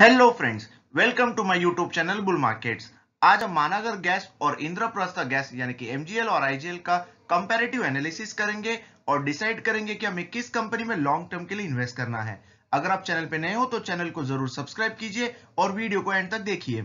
hello friends welcome to my YouTube channel bull markets आज हम मानागर gas और Indraprastha gas यानी कि एमजीएल और आईजीएल का कंपैरेटिव एनालिसिस करेंगे और डिसाइड करेंगे कि हमें किस कंपनी में लॉन्ग टर्म के लिए इन्वेस्ट करना है अगर आप चैनल पे नए हो तो चैनल को जरूर सब्सक्राइब कीजिए और वीडियो को एंड तक देखिए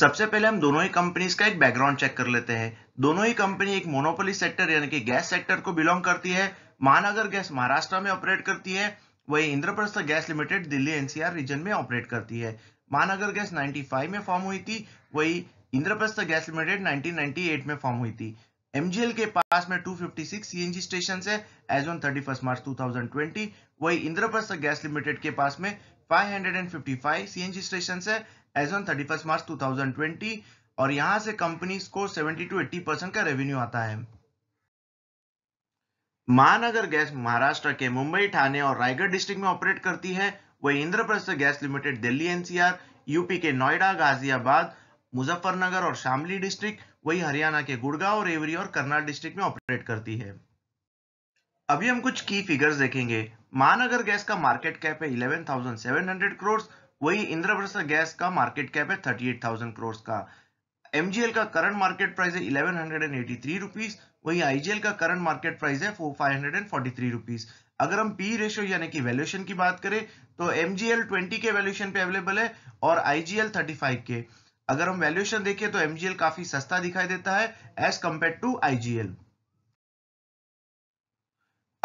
सबसे पहले हम दोनों ही कंपनीज का एक बैकग्राउंड चेक कर लेते हैं दोनों ही कंपनी एक मोनोपोली सेक्टर यानी कि गैस सेक्टर को बिलोंग करती है महानगर गैस महाराष्ट्र में ऑपरेट करती है वही Indraprastha gas limited Delhi NCR region में ऑपरेट करती है महानगर गैस 95 में फॉर्म हुई थी वही इंद्रप्रस्थ गैस लिमिटेड 1998 में फॉर्म हुई थी एमजीएल के पास में 256 सीएनजी स्टेशन है एज ऑन 31 मार्च 2020 वही इंद्रप्रस्थ गैस लिमिटेड के पास में 555 सीएनजी स्टेशन है एज ऑन 31 मार्च 2020 और यहां से कंपनीज को 70 टू 80 परसेंट का रेवेन्यू आता है महानगर गैस महाराष्ट्र के मुंबई ठाणे और रायगढ़ डिस्ट्रिक्ट में ऑपरेट करती है वही Indraprastha gas limited Delhi NCR UP के नोएडा गाजियाबाद मुजफ्फरनगर और शामली डिस्ट्रिक्ट वही हरियाणा के गुड़गांव और एवरी और करनाल डिस्ट्रिक्ट में ऑपरेट करती है अभी हम कुछ की फिगर्स देखेंगे महानगर गैस का मार्केट कैप है 11,700 करोड़ वही इंद्रप्रस्थ गैस का मार्केट कैप है 38,000 करोड़ का एमजीएल का करंट मार्केट प्राइस है eleven hundred and eighty three rupees वही आईजीएल का करंट मार्केट प्राइस है four five hundred and forty three rupees अगर हम पी रेशियो यानी कि वैल्यूएशन की बात करें तो एमजीएल ट्वेंटी के वैल्यूएशन पे अवेलेबल है और आईजीएल थर्टी फाइव के अगर हम वैल्यूएशन देखें तो एमजीएल काफी सस्ता दिखाई देता है एज कंपेयर टू आईजीएल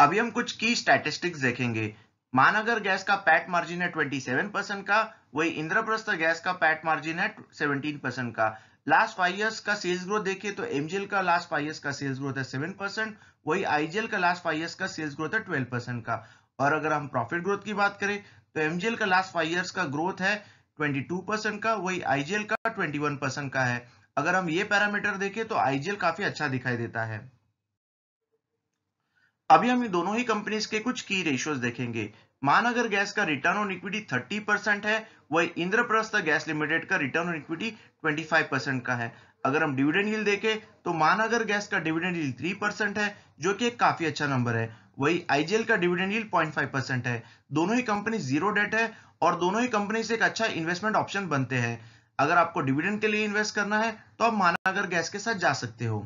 अभी हम कुछ की स्टैटिस्टिक्स देखेंगे मानगर गैस का पैट मार्जिन है 27 परसेंट का वही इंद्रप्रस्थ गैस का पैट मार्जिन है 17 परसेंट का लास्ट फाइव ईयर्स का सेल्स ग्रोथ देखिए तो एमजीएल का लास्ट फाइव ईयर्स का सेल्स ग्रोथ है सेवन परसेंट वही आईजीएल का लास्ट फाइव ईयर्स का सेल्स ग्रोथ है ट्वेल्व परसेंट का और अगर हम प्रॉफिट ग्रोथ की बात करें तो एमजीएल का लास्ट फाइव ईयर्स का ग्रोथ है ट्वेंटी टू परसेंट का वही आईजीएल का ट्वेंटी वन परसेंट का है अगर हम ये पैरामीटर देखें तो आईजीएल काफी अच्छा दिखाई देता है अभी हम दोनों ही कंपनीज के कुछ की रेशियोज देखेंगे महानगर गैस का return on equity thirty percent है वही इंद्रप्रस्थ गैस लिमिटेड का रिटर्न ऑन इक्विटी 25% परसेंट का है अगर हम डिविडेंड यील्ड देखें तो महानगर गैस का डिविडेंड हिल थ्री परसेंट है जो कि एक काफी अच्छा नंबर है वही आईजीएल का dividend yield point five percent है दोनों ही कंपनी जीरो डेट है और दोनों ही कंपनी से एक अच्छा इन्वेस्टमेंट ऑप्शन बनते हैं अगर आपको डिविडेंड के लिए इन्वेस्ट करना है तो आप महानगर गैस के साथ जा सकते हो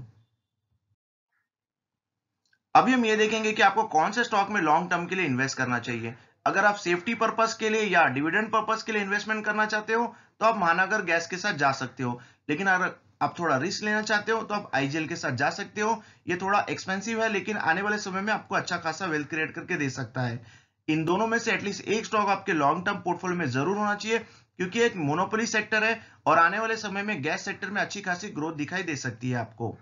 अभी हम ये देखेंगे कि आपको कौन से स्टॉक में लॉन्ग टर्म के लिए इन्वेस्ट करना चाहिए अगर आप सेफ्टी पर्पज के लिए या डिविडेंड पर्पज के लिए इन्वेस्टमेंट करना चाहते हो तो आप महानगर गैस के साथ जा सकते हो लेकिन अगर आप थोड़ा रिस्क लेना चाहते हो तो आप आईजीएल के साथ जा सकते हो ये थोड़ा एक्सपेंसिव है लेकिन आने वाले समय में आपको अच्छा खासा वेल्थ क्रिएट करके दे सकता है इन दोनों में से एटलीस्ट एक स्टॉक आपके लॉन्ग टर्म पोर्टफोलियो में जरूर होना चाहिए क्योंकि एक मोनोपोली सेक्टर है और आने वाले समय में गैस सेक्टर में अच्छी खासी ग्रोथ दिखाई दे सकती है आपको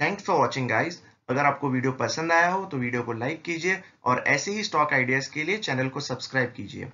थैंक्स फॉर वॉचिंग गाइज अगर आपको वीडियो पसंद आया हो तो वीडियो को लाइक कीजिए और ऐसे ही स्टॉक आइडियाज़ के लिए चैनल को सब्सक्राइब कीजिए